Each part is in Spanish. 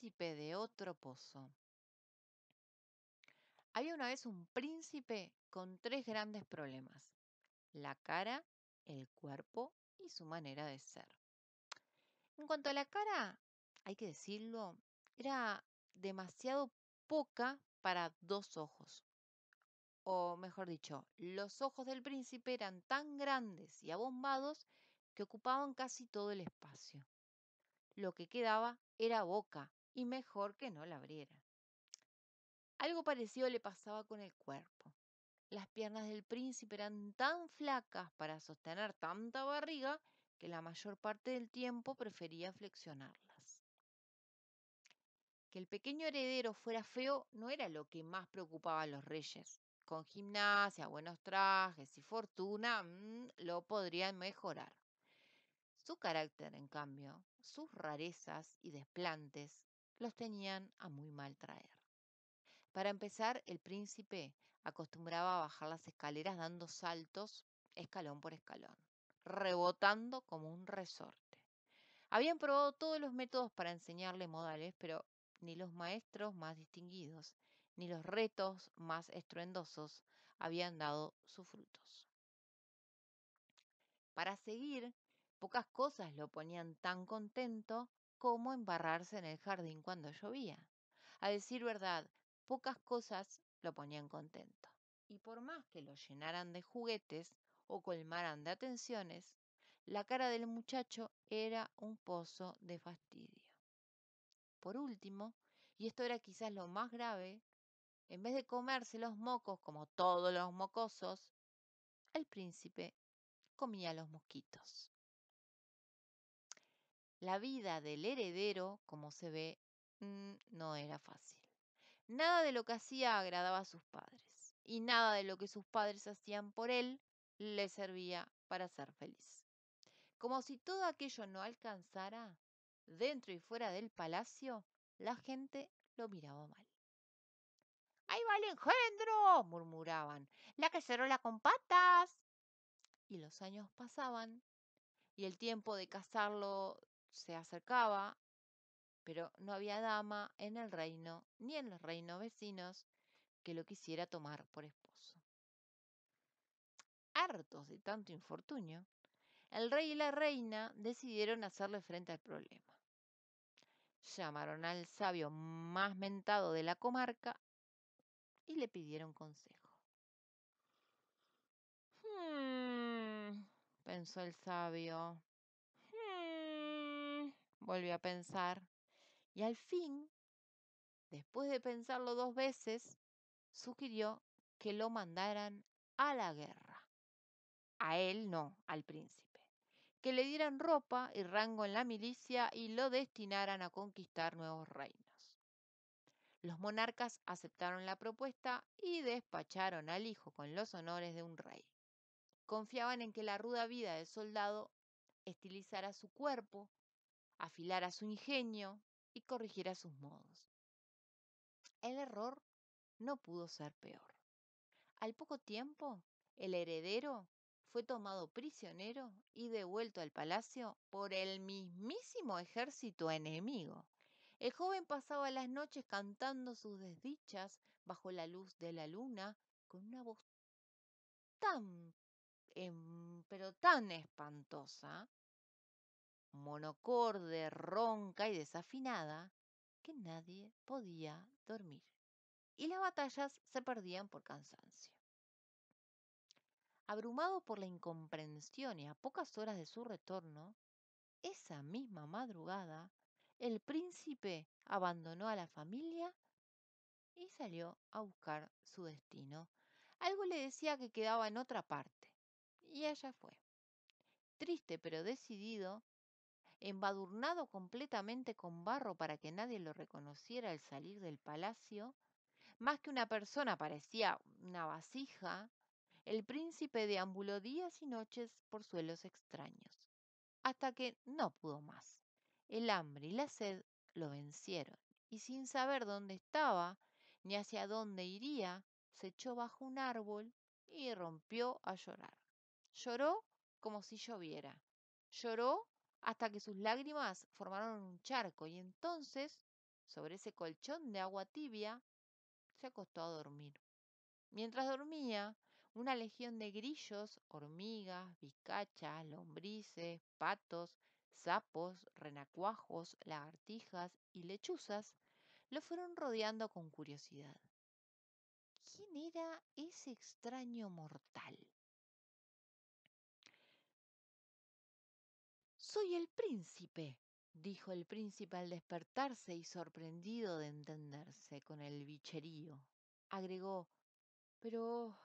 príncipe de otro pozo. Había una vez un príncipe con tres grandes problemas, la cara, el cuerpo y su manera de ser. En cuanto a la cara, hay que decirlo, era demasiado poca para dos ojos. O mejor dicho, los ojos del príncipe eran tan grandes y abombados que ocupaban casi todo el espacio. Lo que quedaba era boca, y mejor que no la abriera. Algo parecido le pasaba con el cuerpo. Las piernas del príncipe eran tan flacas para sostener tanta barriga que la mayor parte del tiempo prefería flexionarlas. Que el pequeño heredero fuera feo no era lo que más preocupaba a los reyes. Con gimnasia, buenos trajes y fortuna mm, lo podrían mejorar. Su carácter, en cambio, sus rarezas y desplantes los tenían a muy mal traer. Para empezar, el príncipe acostumbraba a bajar las escaleras dando saltos escalón por escalón, rebotando como un resorte. Habían probado todos los métodos para enseñarle modales, pero ni los maestros más distinguidos, ni los retos más estruendosos habían dado sus frutos. Para seguir, pocas cosas lo ponían tan contento cómo embarrarse en el jardín cuando llovía. A decir verdad, pocas cosas lo ponían contento. Y por más que lo llenaran de juguetes o colmaran de atenciones, la cara del muchacho era un pozo de fastidio. Por último, y esto era quizás lo más grave, en vez de comerse los mocos como todos los mocosos, el príncipe comía los mosquitos. La vida del heredero, como se ve, mm, no era fácil. Nada de lo que hacía agradaba a sus padres y nada de lo que sus padres hacían por él le servía para ser feliz. Como si todo aquello no alcanzara, dentro y fuera del palacio, la gente lo miraba mal. ¡Ahí va el engendro! murmuraban. ¡La cacerola con patas! Y los años pasaban y el tiempo de casarlo se acercaba, pero no había dama en el reino ni en los reinos vecinos que lo quisiera tomar por esposo. Hartos de tanto infortunio, el rey y la reina decidieron hacerle frente al problema. Llamaron al sabio más mentado de la comarca y le pidieron consejo. Hmm, pensó el sabio, volvió a pensar y al fin, después de pensarlo dos veces, sugirió que lo mandaran a la guerra. A él no, al príncipe. Que le dieran ropa y rango en la milicia y lo destinaran a conquistar nuevos reinos. Los monarcas aceptaron la propuesta y despacharon al hijo con los honores de un rey. Confiaban en que la ruda vida del soldado estilizara su cuerpo afilar a su ingenio y a sus modos. El error no pudo ser peor. Al poco tiempo, el heredero fue tomado prisionero y devuelto al palacio por el mismísimo ejército enemigo. El joven pasaba las noches cantando sus desdichas bajo la luz de la luna con una voz tan, em, pero tan espantosa, monocorde, ronca y desafinada, que nadie podía dormir. Y las batallas se perdían por cansancio. Abrumado por la incomprensión y a pocas horas de su retorno, esa misma madrugada, el príncipe abandonó a la familia y salió a buscar su destino. Algo le decía que quedaba en otra parte, y ella fue. Triste pero decidido, embadurnado completamente con barro para que nadie lo reconociera al salir del palacio, más que una persona parecía una vasija, el príncipe deambuló días y noches por suelos extraños, hasta que no pudo más. El hambre y la sed lo vencieron, y sin saber dónde estaba ni hacia dónde iría, se echó bajo un árbol y rompió a llorar. Lloró como si lloviera. Lloró hasta que sus lágrimas formaron un charco y entonces, sobre ese colchón de agua tibia, se acostó a dormir. Mientras dormía, una legión de grillos, hormigas, bizcachas, lombrices, patos, sapos, renacuajos, lagartijas y lechuzas lo fueron rodeando con curiosidad. ¿Quién era ese extraño mortal? Soy el príncipe, dijo el príncipe al despertarse y sorprendido de entenderse con el bicherío. Agregó, pero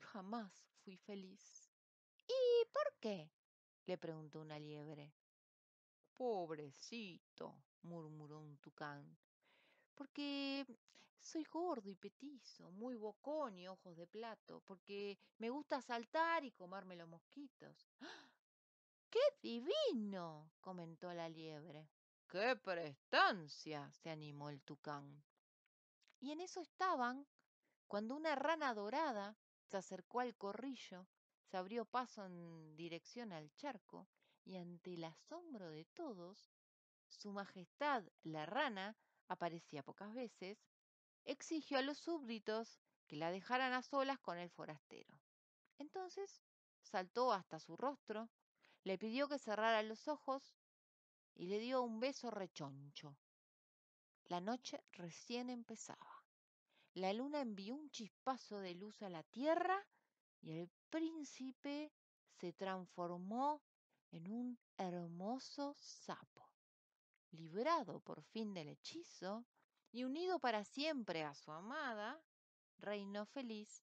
jamás fui feliz. ¿Y por qué? le preguntó una liebre. Pobrecito, murmuró un tucán, porque soy gordo y petizo, muy bocón y ojos de plato, porque me gusta saltar y comerme los mosquitos. ¡Qué divino! comentó la liebre. ¡Qué prestancia! se animó el tucán. Y en eso estaban cuando una rana dorada se acercó al corrillo, se abrió paso en dirección al charco, y ante el asombro de todos, Su Majestad la rana aparecía pocas veces, exigió a los súbditos que la dejaran a solas con el forastero. Entonces saltó hasta su rostro, le pidió que cerrara los ojos y le dio un beso rechoncho. La noche recién empezaba. La luna envió un chispazo de luz a la tierra y el príncipe se transformó en un hermoso sapo. Librado por fin del hechizo y unido para siempre a su amada, reinó feliz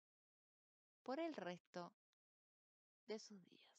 por el resto de sus días.